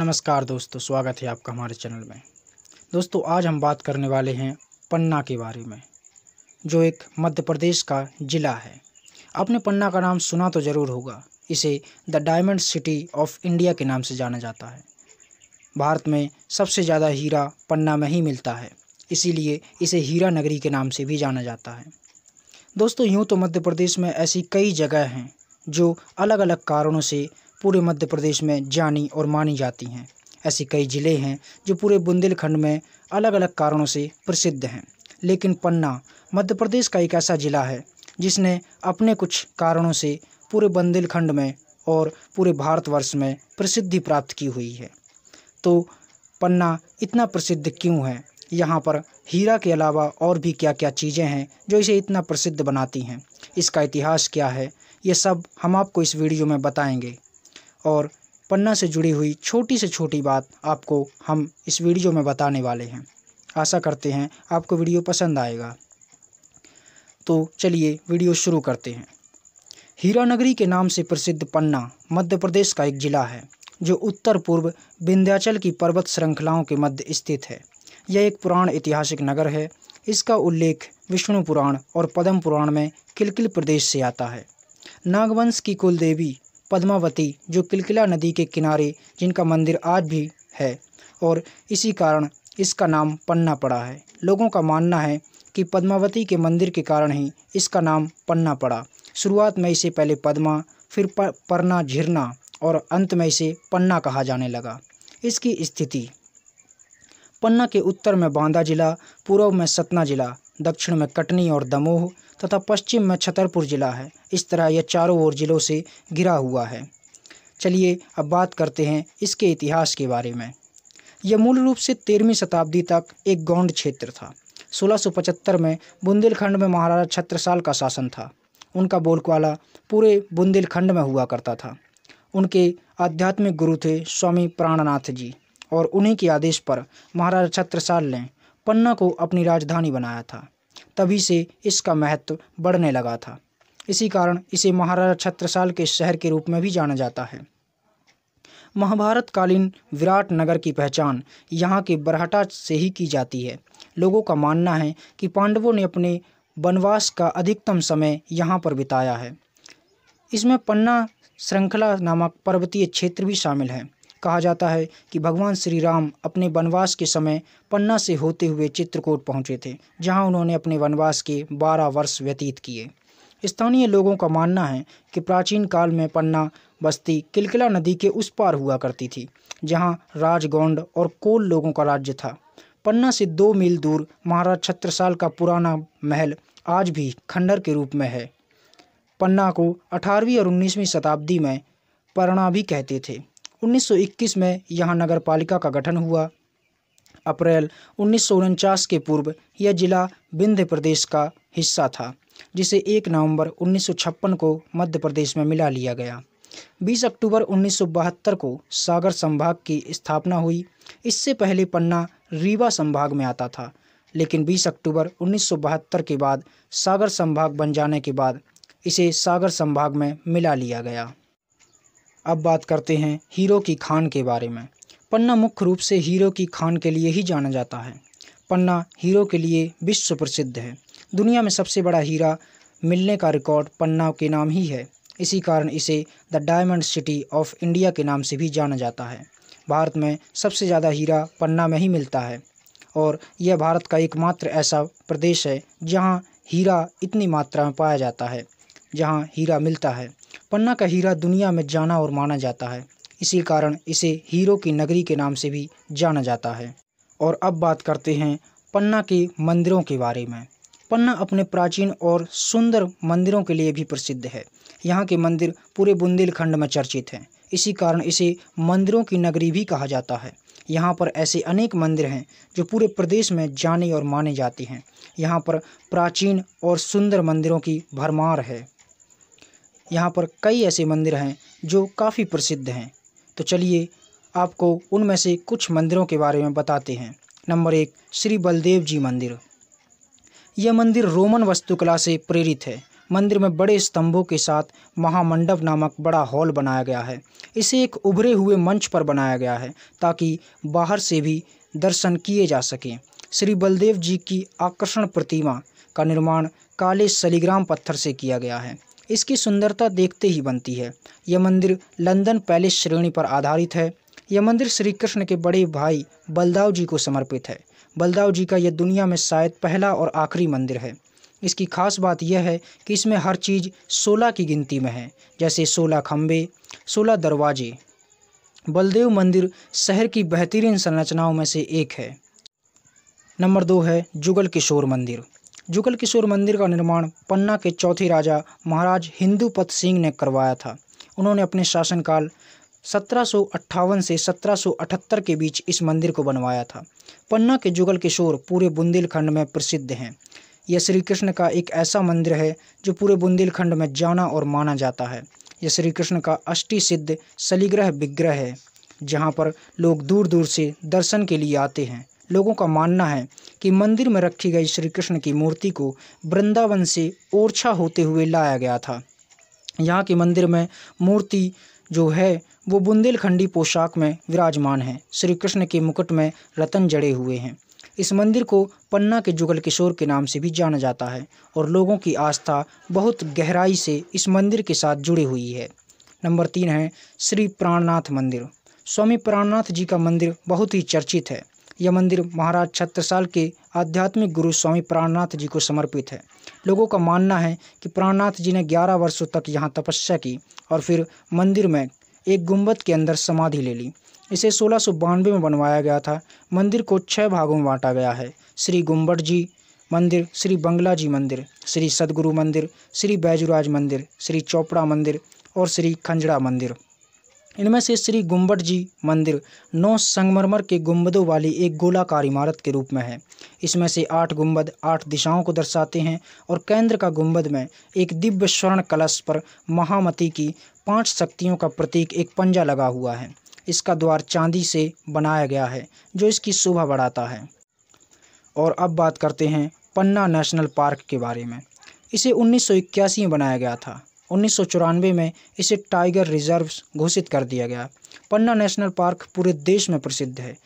नमस्कार दोस्तों स्वागत है आपका हमारे चैनल में दोस्तों आज हम बात करने वाले हैं पन्ना के बारे में जो एक मध्य प्रदेश का ज़िला है आपने पन्ना का नाम सुना तो ज़रूर होगा इसे the diamond city of India के नाम से जाना जाता है भारत में सबसे ज़्यादा हीरा पन्ना में ही मिलता है इसीलिए इसे हीरा नगरी के नाम से भी जाना जाता है दोस्तों यूँ तो मध्य प्रदेश में ऐसी कई जगह हैं जो अलग अलग कारणों से पूरे मध्य प्रदेश में जानी और मानी जाती हैं ऐसे कई ज़िले हैं जो पूरे बुंदेलखंड में अलग अलग कारणों से प्रसिद्ध हैं लेकिन पन्ना मध्य प्रदेश का एक ऐसा ज़िला है जिसने अपने कुछ कारणों से पूरे बुंदेलखंड में और पूरे भारतवर्ष में प्रसिद्धि प्राप्त की हुई है तो पन्ना इतना प्रसिद्ध क्यों है यहाँ पर हीरा के अलावा और भी क्या क्या चीज़ें हैं जो इसे इतना प्रसिद्ध बनाती हैं इसका इतिहास क्या है ये सब हम आपको इस वीडियो में बताएंगे और पन्ना से जुड़ी हुई छोटी से छोटी बात आपको हम इस वीडियो में बताने वाले हैं आशा करते हैं आपको वीडियो पसंद आएगा तो चलिए वीडियो शुरू करते हैं हीरा नगरी के नाम से प्रसिद्ध पन्ना मध्य प्रदेश का एक ज़िला है जो उत्तर पूर्व विंध्याचल की पर्वत श्रृंखलाओं के मध्य स्थित है यह एक पुराण ऐतिहासिक नगर है इसका उल्लेख विष्णु पुराण और पद्म पुराण में किलकिल प्रदेश से आता है नागवंश की कुल देवी पद्मावती जो किलकिला नदी के किनारे जिनका मंदिर आज भी है और इसी कारण इसका नाम पन्ना पड़ा है लोगों का मानना है कि पद्मावती के मंदिर के कारण ही इसका नाम पन्ना पड़ा शुरुआत में इसे पहले पद्मा फिर पन्ना परना झिरना और अंत में इसे पन्ना कहा जाने लगा इसकी स्थिति पन्ना के उत्तर में बांदा जिला पूर्व में सतना जिला दक्षिण में कटनी और दमोह तथा पश्चिम में छतरपुर ज़िला है इस तरह यह चारों ओर ज़िलों से घिरा हुआ है चलिए अब बात करते हैं इसके इतिहास के बारे में यह मूल रूप से तेरहवीं शताब्दी तक एक गौंड क्षेत्र था पचहत्तर में बुंदेलखंड में महाराजा छत्रसाल का शासन था उनका बोलकवाला पूरे बुंदेलखंड में हुआ करता था उनके आध्यात्मिक गुरु थे स्वामी प्राणनाथ जी और उन्हीं के आदेश पर महाराजा छत्रसाल ने पन्ना को अपनी राजधानी बनाया था तभी से इसका महत्व बढ़ने लगा था इसी कारण इसे महाराजा छत्रसाल के शहर के रूप में भी जाना जाता है महाभारतकालीन विराट नगर की पहचान यहाँ के बरहटा से ही की जाती है लोगों का मानना है कि पांडवों ने अपने वनवास का अधिकतम समय यहाँ पर बिताया है इसमें पन्ना श्रृंखला नामक पर्वतीय क्षेत्र भी शामिल है कहा जाता है कि भगवान श्री राम अपने वनवास के समय पन्ना से होते हुए चित्रकूट पहुँचे थे जहाँ उन्होंने अपने वनवास के बारह वर्ष व्यतीत किए स्थानीय लोगों का मानना है कि प्राचीन काल में पन्ना बस्ती किलकिला नदी के उस पार हुआ करती थी जहाँ राजगौंड और कोल लोगों का राज्य था पन्ना से दो मील दूर महाराज छत्रसाल का पुराना महल आज भी खंडर के रूप में है पन्ना को 18वीं और 19वीं शताब्दी में परणा भी कहते थे 1921 में यहाँ नगर पालिका का गठन हुआ अप्रैल उन्नीस के पूर्व यह जिला विंध्य प्रदेश का हिस्सा था जिसे 1 नवंबर 1956 को मध्य प्रदेश में मिला लिया गया 20 अक्टूबर उन्नीस को सागर संभाग की स्थापना हुई इससे पहले पन्ना रीवा संभाग में आता था लेकिन 20 अक्टूबर उन्नीस के बाद सागर संभाग बन जाने के बाद इसे सागर संभाग में मिला लिया गया अब बात करते हैं हीरो की खान के बारे में पन्ना मुख्य रूप से हीरो की खान के लिए ही जाना जाता है पन्ना हीरो के लिए विश्व प्रसिद्ध है दुनिया में सबसे बड़ा हीरा मिलने का रिकॉर्ड पन्ना के नाम ही है इसी कारण इसे the diamond city of India के नाम से भी जाना जाता है भारत में सबसे ज़्यादा हीरा पन्ना में ही मिलता है और यह भारत का एकमात्र ऐसा प्रदेश है जहाँ हीरा इतनी मात्रा में पाया जाता है जहाँ हीरा मिलता है पन्ना का हीरा दुनिया में जाना और माना जाता है इसी कारण इसे हीरो की नगरी के नाम से भी जाना जाता है और अब बात करते हैं पन्ना के मंदिरों के बारे में पन्ना अपने प्राचीन और सुंदर मंदिरों के लिए भी प्रसिद्ध है यहाँ के मंदिर पूरे बुंदेलखंड में चर्चित हैं इसी कारण इसे मंदिरों की नगरी भी कहा जाता है यहाँ पर ऐसे अनेक मंदिर हैं जो पूरे प्रदेश में जाने और माने जाते हैं यहाँ पर प्राचीन और सुंदर मंदिरों की भरमार है यहाँ पर कई ऐसे मंदिर हैं जो काफ़ी प्रसिद्ध हैं तो चलिए आपको उनमें से कुछ मंदिरों के बारे में बताते हैं नंबर एक श्री बलदेव जी मंदिर यह मंदिर रोमन वस्तुकला से प्रेरित है मंदिर में बड़े स्तंभों के साथ महामंडप नामक बड़ा हॉल बनाया गया है इसे एक उभरे हुए मंच पर बनाया गया है ताकि बाहर से भी दर्शन किए जा सकें श्री बलदेव जी की आकर्षण प्रतिमा का निर्माण काले सलीग्राम पत्थर से किया गया है इसकी सुंदरता देखते ही बनती है यह मंदिर लंदन पैलेस श्रेणी पर आधारित है यह मंदिर श्री कृष्ण के बड़े भाई बलदाव जी को समर्पित है बलदाव जी का यह दुनिया में शायद पहला और आखिरी मंदिर है इसकी खास बात यह है कि इसमें हर चीज़ सोलह की गिनती में है जैसे सोलह खम्भे सोलह दरवाजे बलदेव मंदिर शहर की बेहतरीन संरचनाओं में से एक है नंबर दो है जुगल किशोर मंदिर जुगल किशोर मंदिर का निर्माण पन्ना के चौथे राजा महाराज हिंदूपत सिंह ने करवाया था उन्होंने अपने शासनकाल सत्रह से सत्रह के बीच इस मंदिर को बनवाया था पन्ना के जुगल किशोर पूरे बुंदेलखंड में प्रसिद्ध हैं यह श्री कृष्ण का एक ऐसा मंदिर है जो पूरे बुंदेलखंड में जाना और माना जाता है यह श्री कृष्ण का अष्टि सिद्ध सलीग्रह विग्रह है जहाँ पर लोग दूर दूर से दर्शन के लिए आते हैं लोगों का मानना है कि मंदिर में रखी गई श्री कृष्ण की मूर्ति को वृंदावन से ओरछा होते हुए लाया गया था यहाँ के मंदिर में मूर्ति जो है वो बुंदेलखंडी पोशाक में विराजमान है श्री कृष्ण के मुकुट में रतन जड़े हुए हैं इस मंदिर को पन्ना के जुगल किशोर के नाम से भी जाना जाता है और लोगों की आस्था बहुत गहराई से इस मंदिर के साथ जुड़ी हुई है नंबर तीन है श्री प्राणनाथ मंदिर स्वामी प्राणनाथ जी का मंदिर बहुत ही चर्चित है यह मंदिर महाराज छत्रसाल के आध्यात्मिक गुरु स्वामी प्राणनाथ जी को समर्पित है लोगों का मानना है कि प्राणनाथ जी ने 11 वर्षों तक यहाँ तपस्या की और फिर मंदिर में एक गुंबद के अंदर समाधि ले ली इसे सोलह में बनवाया गया था मंदिर को छः भागों में बांटा गया है श्री गुम्बट जी मंदिर श्री बंगला जी मंदिर श्री सदगुरु मंदिर श्री बैजूराज मंदिर श्री चोपड़ा मंदिर और श्री खंजड़ा मंदिर इनमें से श्री गुम्बट जी मंदिर नौ संगमरमर के गुम्बदों वाली एक गोलाकार इमारत के रूप में है इसमें से आठ गुम्बद आठ दिशाओं को दर्शाते हैं और केंद्र का गुम्बद में एक दिव्य स्वर्ण कलश पर महामती की पांच शक्तियों का प्रतीक एक पंजा लगा हुआ है इसका द्वार चांदी से बनाया गया है जो इसकी शोभा बढ़ाता है और अब बात करते हैं पन्ना नेशनल पार्क के बारे में इसे उन्नीस में बनाया गया था उन्नीस में इसे टाइगर रिजर्व घोषित कर दिया गया पन्ना नेशनल पार्क पूरे देश में प्रसिद्ध है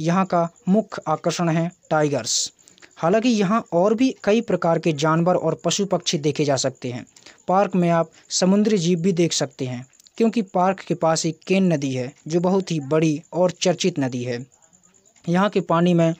यहाँ का मुख्य आकर्षण है टाइगर्स हालांकि यहाँ और भी कई प्रकार के जानवर और पशु पक्षी देखे जा सकते हैं पार्क में आप समुद्री जीव भी देख सकते हैं क्योंकि पार्क के पास एक केन नदी है जो बहुत ही बड़ी और चर्चित नदी है यहाँ के पानी में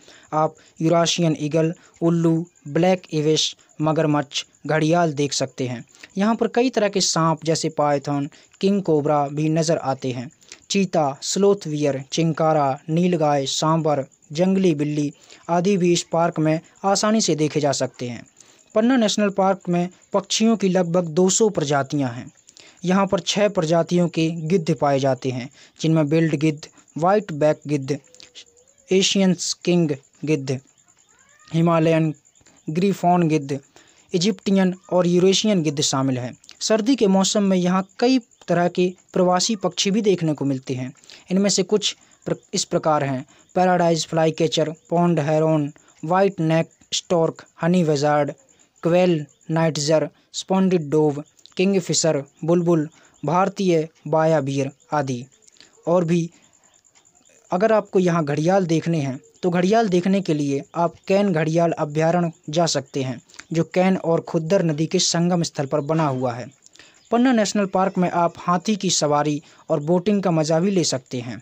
आप यूराशियन ईगल उल्लू ब्लैक इवेश मगरमच्छ घड़ियाल देख सकते हैं यहाँ पर कई तरह के सांप जैसे पायथन किंग कोबरा भी नज़र आते हैं चीता स्लोथवियर चिंकारा नीलगाय सांबर जंगली बिल्ली आदि भी इस पार्क में आसानी से देखे जा सकते हैं पन्ना नेशनल पार्क में पक्षियों की लगभग 200 प्रजातियां हैं यहाँ पर छः प्रजातियों के गिद्ध पाए जाते हैं जिनमें बिल्ड गिद्ध वाइट बैक गिद्ध एशियंस किंग गिद्ध हिमालयन ग्रीफॉन गिद्ध इजिप्टियन और यूरेशियन गिद्ध शामिल हैं सर्दी के मौसम में यहाँ कई तरह के प्रवासी पक्षी भी देखने को मिलते हैं इनमें से कुछ प्र, इस प्रकार हैं paradise flycatcher pond heron white neck stork honey buzzard quail nightjar spotted dove kingfisher बुलबुल भारतीय बायाबीर आदि और भी अगर आपको यहाँ घड़ियाल देखने हैं तो घड़ियाल देखने के लिए आप कैन घड़ियाल अभ्यारण्य जा सकते हैं जो कैन और खुद्दर नदी के संगम स्थल पर बना हुआ है पन्ना नेशनल पार्क में आप हाथी की सवारी और बोटिंग का मजा भी ले सकते हैं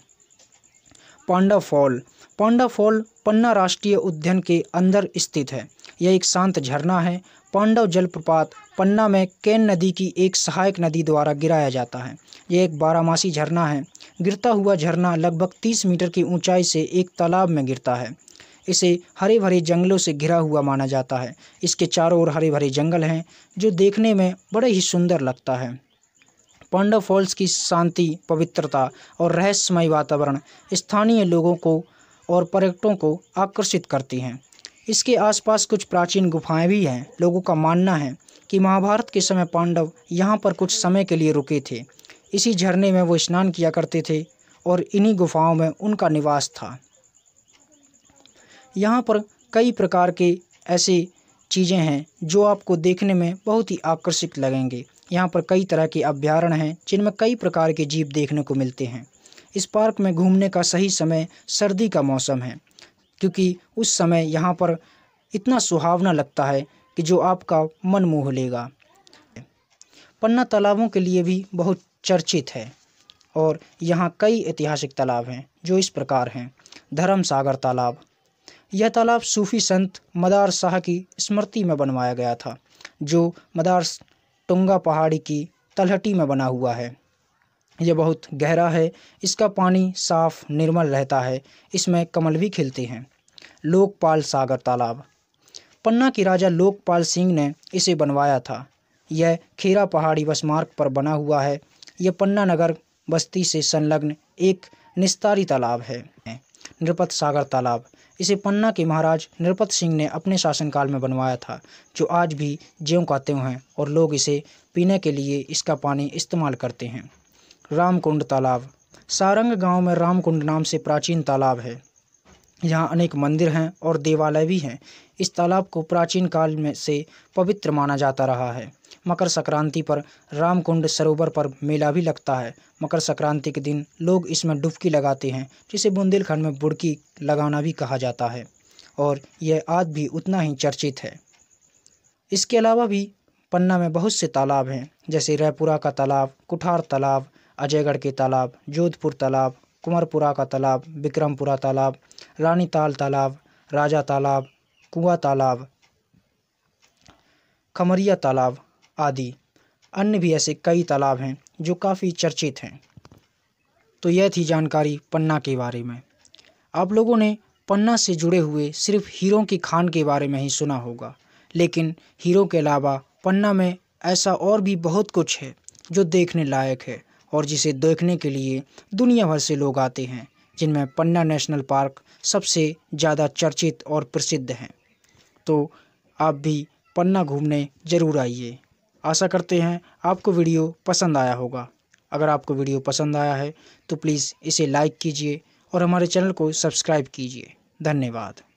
पांडा फॉल पांडा फॉल पन्ना राष्ट्रीय उद्यान के अंदर स्थित है यह एक शांत झरना है पांडव जलप्रपात पन्ना में कैन नदी की एक सहायक नदी द्वारा गिराया जाता है यह एक बारामासी झरना है गिरता हुआ झरना लगभग 30 मीटर की ऊंचाई से एक तालाब में गिरता है इसे हरे भरे जंगलों से घिरा हुआ माना जाता है इसके चारों ओर हरे भरे जंगल हैं जो देखने में बड़े ही सुंदर लगता है पांडव फॉल्स की शांति पवित्रता और रहस्यमय वातावरण स्थानीय लोगों को और पर्यटकों को आकर्षित करती हैं इसके आसपास कुछ प्राचीन गुफाएं भी हैं लोगों का मानना है कि महाभारत के समय पांडव यहाँ पर कुछ समय के लिए रुके थे इसी झरने में वो स्नान किया करते थे और इन्हीं गुफाओं में उनका निवास था यहाँ पर कई प्रकार के ऐसे चीज़ें हैं जो आपको देखने में बहुत ही आकर्षित लगेंगे यहाँ पर कई तरह के अभ्यारण हैं जिनमें कई प्रकार के जीव देखने को मिलते हैं इस पार्क में घूमने का सही समय सर्दी का मौसम है क्योंकि उस समय यहाँ पर इतना सुहावना लगता है कि जो आपका मन मोह लेगा पन्ना तालाबों के लिए भी बहुत चर्चित है और यहाँ कई ऐतिहासिक तालाब हैं जो इस प्रकार हैं धर्म सागर तालाब यह तालाब सूफी संत मदार शाह की स्मृति में बनवाया गया था जो मदार टुंगा पहाड़ी की तलहटी में बना हुआ है यह बहुत गहरा है इसका पानी साफ निर्मल रहता है इसमें कमल भी खिलते हैं लोकपाल सागर तालाब पन्ना के राजा लोकपाल सिंह ने इसे बनवाया था यह खीरा पहाड़ी बस मार्ग पर बना हुआ है यह पन्ना नगर बस्ती से संलग्न एक निस्तारी तालाब है नृपत सागर तालाब इसे पन्ना के महाराज नृपत सिंह ने अपने शासनकाल में बनवाया था जो आज भी ज्यों का त्यों है और लोग इसे पीने के लिए इसका पानी इस्तेमाल करते हैं रामकुंड तालाब सारंग गांव में रामकुंड नाम से प्राचीन तालाब है यहाँ अनेक मंदिर हैं और देवालय भी हैं इस तालाब को प्राचीन काल में से पवित्र माना जाता रहा है मकर संक्रांति पर रामकुंड सरोवर पर मेला भी लगता है मकर संक्रांति के दिन लोग इसमें डुबकी लगाते हैं जिसे बुंदेलखंड में बुड़की लगाना भी कहा जाता है और यह आज भी उतना ही चर्चित है इसके अलावा भी पन्ना में बहुत से तालाब हैं जैसे रायपुरा का तालाब कुठार तालाब अजयगढ़ के तालाब जोधपुर तालाब कुंवरपुरा का तालाब विक्रमपुरा तालाब रानीताल तालाब राजा तालाब कुआ तालाब खमरिया तालाब आदि अन्य भी ऐसे कई तालाब हैं जो काफ़ी चर्चित हैं तो यह थी जानकारी पन्ना के बारे में आप लोगों ने पन्ना से जुड़े हुए सिर्फ हीरों की खान के बारे में ही सुना होगा लेकिन हीरों के अलावा पन्ना में ऐसा और भी बहुत कुछ है जो देखने लायक है और जिसे देखने के लिए दुनिया भर से लोग आते हैं जिनमें पन्ना नेशनल पार्क सबसे ज़्यादा चर्चित और प्रसिद्ध हैं तो आप भी पन्ना घूमने ज़रूर आइए आशा करते हैं आपको वीडियो पसंद आया होगा अगर आपको वीडियो पसंद आया है तो प्लीज़ इसे लाइक कीजिए और हमारे चैनल को सब्सक्राइब कीजिए धन्यवाद